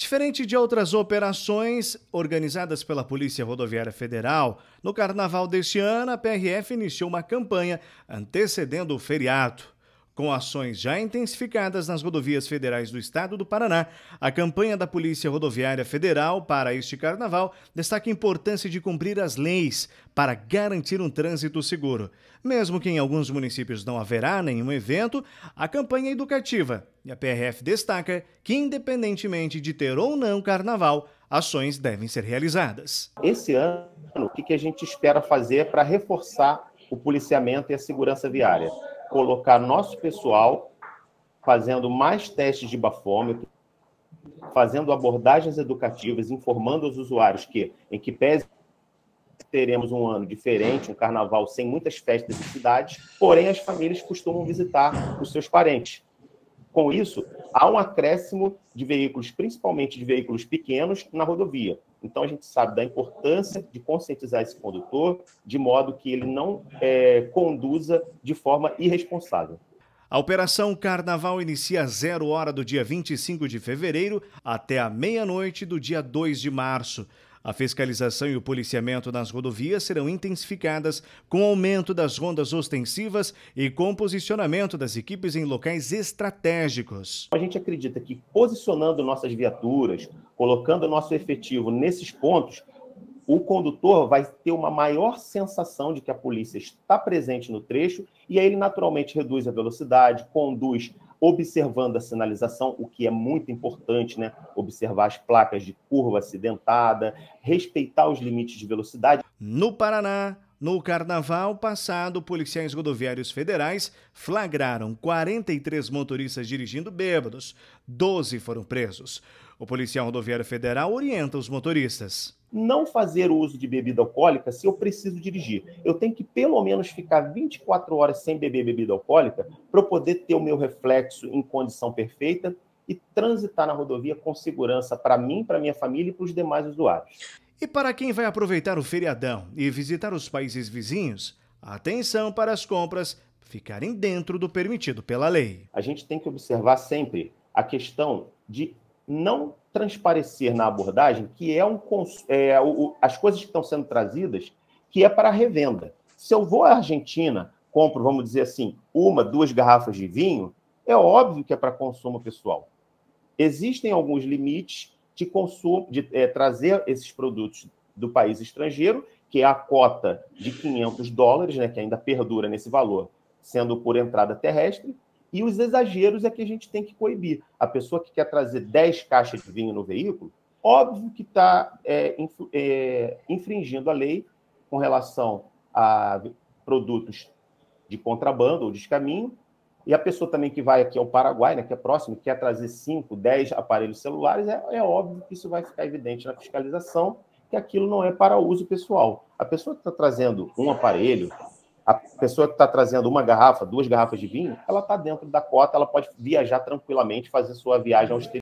Diferente de outras operações organizadas pela Polícia Rodoviária Federal, no carnaval deste ano, a PRF iniciou uma campanha antecedendo o feriado. Com ações já intensificadas nas rodovias federais do estado do Paraná, a campanha da Polícia Rodoviária Federal para este carnaval destaca a importância de cumprir as leis para garantir um trânsito seguro. Mesmo que em alguns municípios não haverá nenhum evento, a campanha é educativa e a PRF destaca que, independentemente de ter ou não carnaval, ações devem ser realizadas. Esse ano, o que a gente espera fazer para reforçar o policiamento e a segurança viária? colocar nosso pessoal fazendo mais testes de bafômetro, fazendo abordagens educativas, informando os usuários que, em que pese teremos um ano diferente, um carnaval sem muitas festas e cidades, porém as famílias costumam visitar os seus parentes. Com isso, há um acréscimo de veículos, principalmente de veículos pequenos, na rodovia. Então, a gente sabe da importância de conscientizar esse condutor, de modo que ele não é, conduza de forma irresponsável. A Operação Carnaval inicia zero hora do dia 25 de fevereiro até a meia-noite do dia 2 de março. A fiscalização e o policiamento nas rodovias serão intensificadas com aumento das rondas ostensivas e com posicionamento das equipes em locais estratégicos. A gente acredita que posicionando nossas viaturas, colocando nosso efetivo nesses pontos, o condutor vai ter uma maior sensação de que a polícia está presente no trecho e aí ele naturalmente reduz a velocidade, conduz observando a sinalização, o que é muito importante, né? Observar as placas de curva acidentada, respeitar os limites de velocidade. No Paraná, no carnaval passado, policiais rodoviários federais flagraram 43 motoristas dirigindo bêbados, 12 foram presos. O policial rodoviário federal orienta os motoristas. Não fazer uso de bebida alcoólica se eu preciso dirigir. Eu tenho que pelo menos ficar 24 horas sem beber bebida alcoólica para eu poder ter o meu reflexo em condição perfeita e transitar na rodovia com segurança para mim, para minha família e para os demais usuários. E para quem vai aproveitar o feriadão e visitar os países vizinhos, atenção para as compras ficarem dentro do permitido pela lei. A gente tem que observar sempre a questão de não transparecer na abordagem que é um é, o, as coisas que estão sendo trazidas que é para revenda. Se eu vou à Argentina, compro, vamos dizer assim, uma, duas garrafas de vinho, é óbvio que é para consumo pessoal. Existem alguns limites de consumo, de é, trazer esses produtos do país estrangeiro, que é a cota de 500 dólares, né, que ainda perdura nesse valor, sendo por entrada terrestre, e os exageros é que a gente tem que coibir. A pessoa que quer trazer 10 caixas de vinho no veículo, óbvio que está é, é, infringindo a lei com relação a produtos de contrabando ou descaminho, e a pessoa também que vai aqui ao Paraguai, né, que é próximo, quer trazer 5, 10 aparelhos celulares, é, é óbvio que isso vai ficar evidente na fiscalização, que aquilo não é para uso pessoal. A pessoa que está trazendo um aparelho, a pessoa que está trazendo uma garrafa, duas garrafas de vinho, ela está dentro da cota, ela pode viajar tranquilamente, fazer sua viagem ao exterior.